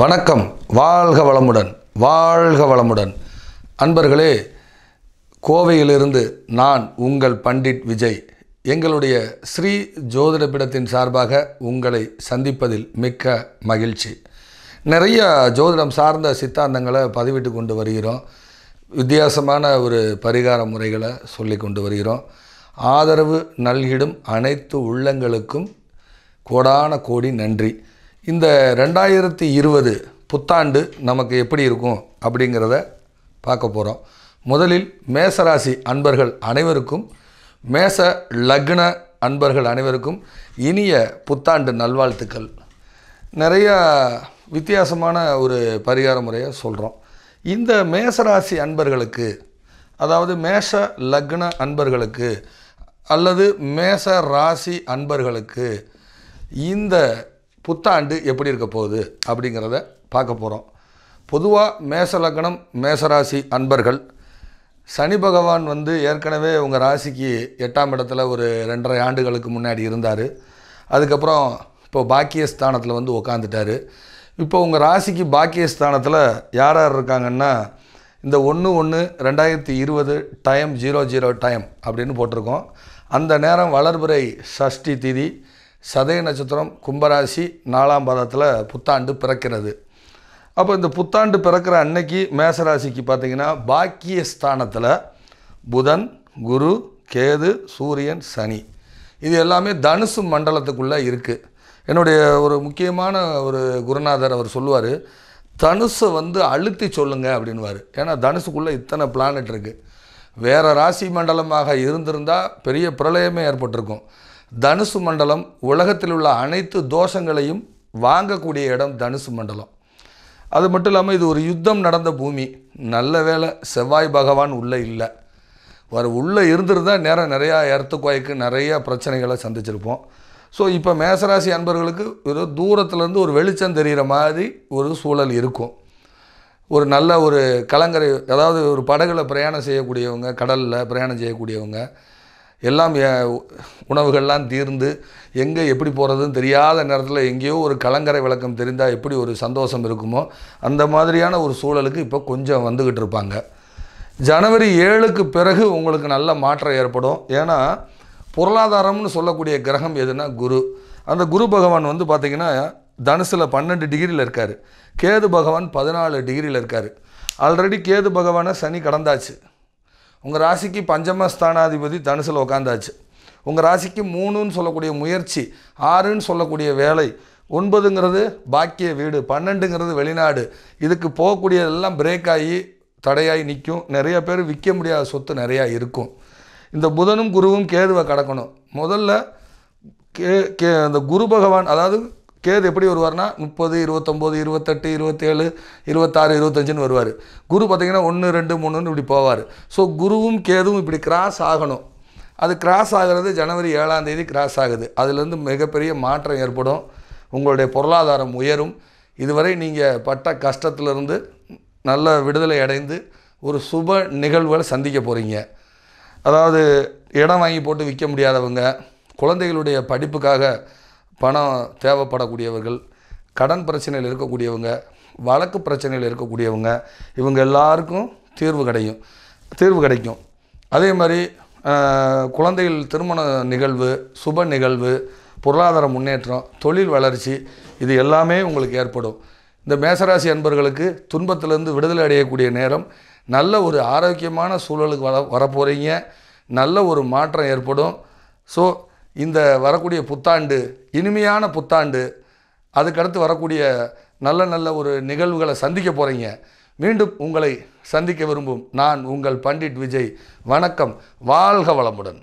வணக்கம் வாழ்க வளமுடன் வாழ்க வளமுடன் அன்பர்களே கோவையிலிருந்து நான் உங்கள் பண்டிட் விஜய் எங்களுடைய ஸ்ரீ ஜோதிடப்பிடத்தின் சார்பாக உங்களை சந்திப்பதில் மிக்க மகிழ்ச்சி நிறைய ஜோதிடம் சார்ந்த சித்தாந்தங்களை பதிவிட்டு கொண்டு வருகிறோம் வித்தியாசமான ஒரு பரிகார முறைகளை சொல்லி கொண்டு வருகிறோம் ஆதரவு நல்கிடும் அனைத்து உள்ளங்களுக்கும் கோடான கோடி நன்றி இந்த ரெண்டாயிரத்தி இருபது புத்தாண்டு நமக்கு எப்படி இருக்கும் அப்படிங்கிறத பார்க்க போகிறோம் முதலில் மேசராசி அன்பர்கள் அனைவருக்கும் மேச லக்ன அன்பர்கள் அனைவருக்கும் இனிய புத்தாண்டு நல்வாழ்த்துக்கள் நிறையா வித்தியாசமான ஒரு பரிகார முறையை சொல்கிறோம் இந்த மேசராசி அன்பர்களுக்கு அதாவது மேஷ லக்ன அன்பர்களுக்கு அல்லது மேச ராசி அன்பர்களுக்கு இந்த புத்தாண்டு எப்படி இருக்க போகுது அப்படிங்கிறத பார்க்க போகிறோம் பொதுவாக மேசலக்கணம் மேசராசி அன்பர்கள் சனி பகவான் வந்து ஏற்கனவே உங்கள் ராசிக்கு எட்டாம் இடத்துல ஒரு ரெண்டரை ஆண்டுகளுக்கு முன்னாடி இருந்தார் அதுக்கப்புறம் இப்போ பாக்கியஸ்தானத்தில் வந்து உக்காந்துட்டார் இப்போ உங்கள் ராசிக்கு பாக்கியஸ்தானத்தில் யார் யார் இருக்காங்கன்னா இந்த ஒன்று ஒன்று ரெண்டாயிரத்தி இருபது டைம் ஜீரோ ஜீரோ டைம் அப்படின்னு போட்டிருக்கோம் அந்த நேரம் வளர்புரை சஷ்டி திதி சதய நட்சத்திரம் கும்பராசி நாலாம் பாதத்தில் புத்தாண்டு பிறக்கிறது அப்போ இந்த புத்தாண்டு பிறக்கிற அன்னைக்கு மேசராசிக்கு பார்த்திங்கன்னா பாக்கிய ஸ்தானத்தில் புதன் குரு கேது சூரியன் சனி இது எல்லாமே தனுசு மண்டலத்துக்குள்ளே இருக்குது என்னுடைய ஒரு முக்கியமான ஒரு குருநாதர் அவர் சொல்லுவார் தனுசை வந்து அழுத்தி சொல்லுங்கள் அப்படின்வார் ஏன்னா தனுசுக்குள்ளே இத்தனை பிளானட் இருக்குது வேறு ராசி மண்டலமாக இருந்திருந்தால் பெரிய பிரளயமே ஏற்பட்டிருக்கும் தனுசு மண்டலம் உலகத்தில் உள்ள அனைத்து தோஷங்களையும் வாங்கக்கூடிய இடம் தனுசு மண்டலம் அது மட்டும் இல்லாமல் இது ஒரு யுத்தம் நடந்த பூமி நல்ல வேலை செவ்வாய் பகவான் உள்ளே இல்லை வர உள்ளே இருந்திருந்தால் நேரம் நிறையா எர்த்துக்குவாய்க்கு நிறையா பிரச்சனைகளை சந்திச்சிருப்போம் ஸோ இப்போ மேசராசி அன்பர்களுக்கு ஒரு தூரத்துலேருந்து ஒரு வெளிச்சம் தெரிகிற மாதிரி ஒரு சூழல் இருக்கும் ஒரு நல்ல ஒரு கலங்கரை அதாவது ஒரு படகுல பிரயாணம் செய்யக்கூடியவங்க கடலில் பிரயாணம் செய்யக்கூடியவங்க எல்லாம் உணவுகள்லாம் தீர்ந்து எங்கே எப்படி போகிறதுன்னு தெரியாத நேரத்தில் எங்கேயோ ஒரு கலங்கரை விளக்கம் தெரிந்தால் எப்படி ஒரு சந்தோஷம் இருக்குமோ அந்த மாதிரியான ஒரு சூழலுக்கு இப்போ கொஞ்சம் வந்துக்கிட்டு இருப்பாங்க ஜனவரி ஏழுக்கு பிறகு உங்களுக்கு நல்ல மாற்றம் ஏற்படும் ஏன்னா பொருளாதாரம்னு சொல்லக்கூடிய கிரகம் எதுனா குரு அந்த குரு பகவான் வந்து பார்த்திங்கன்னா தனுசில் பன்னெண்டு டிகிரியில் இருக்கார் கேது பகவான் பதினாலு டிகிரியில் இருக்கார் ஆல்ரெடி கேது பகவானை சனி கடந்தாச்சு உங்கள் ராசிக்கு பஞ்சம ஸ்தானாதிபதி தனுசில் உட்காந்தாச்சு உங்கள் ராசிக்கு மூணுன்னு சொல்லக்கூடிய முயற்சி ஆறுன்னு சொல்லக்கூடிய வேலை ஒன்பதுங்கிறது பாக்கிய வீடு பன்னெண்டுங்கிறது வெளிநாடு இதுக்கு போகக்கூடியதெல்லாம் பிரேக் ஆகி தடையாகி நிற்கும் நிறைய பேர் விற்க முடியாத சொத்து நிறையா இருக்கும் இந்த புதனும் குருவும் கேதுவை கடக்கணும் முதல்ல கே கே அந்த குரு பகவான் அதாவது கேது எப்படி வருவார்னா முப்பது இருபத்தொம்போது இருபத்தெட்டு இருபத்தேழு இருபத்தாறு இருபத்தஞ்சுன்னு வருவார் குரு பார்த்திங்கன்னா ஒன்று ரெண்டு மூணுன்னு இப்படி போவார் ஸோ குருவும் கேதுவும் இப்படி கிராஸ் ஆகணும் அது கிராஸ் ஆகிறது ஜனவரி ஏழாம் தேதி கிராஸ் ஆகுது அதுலேருந்து மிகப்பெரிய மாற்றம் ஏற்படும் உங்களுடைய பொருளாதாரம் உயரும் இதுவரை நீங்கள் பட்ட கஷ்டத்துலேருந்து நல்ல விடுதலை அடைந்து ஒரு சுப நிகழ்வுகளை சந்திக்க போகிறீங்க அதாவது இடம் வாங்கி போட்டு விற்க முடியாதவங்க குழந்தைகளுடைய படிப்புக்காக பணம் தேவைப்படக்கூடியவர்கள் கடன் பிரச்சனையில் இருக்கக்கூடியவங்க வழக்கு பிரச்சனையில் இருக்கக்கூடியவங்க இவங்க எல்லாருக்கும் தீர்வு கிடையும் தீர்வு கிடைக்கும் அதே மாதிரி குழந்தைகள் திருமண நிகழ்வு சுப நிகழ்வு பொருளாதார முன்னேற்றம் தொழில் வளர்ச்சி இது எல்லாமே உங்களுக்கு ஏற்படும் இந்த மேசராசி அன்பர்களுக்கு துன்பத்திலிருந்து விடுதலை அடையக்கூடிய நேரம் நல்ல ஒரு ஆரோக்கியமான சூழலுக்கு வர வரப்போகிறீங்க நல்ல ஒரு மாற்றம் ஏற்படும் ஸோ இந்த வரக்கூடிய புத்தாண்டு இனிமையான புத்தாண்டு அதுக்கடுத்து வரக்கூடிய நல்ல நல்ல ஒரு நிகழ்வுகளை சந்திக்க போகிறீங்க மீண்டும் உங்களை சந்திக்க விரும்பும் நான் உங்கள் பண்டிட் விஜய் வணக்கம் வாழ்க வளமுடன்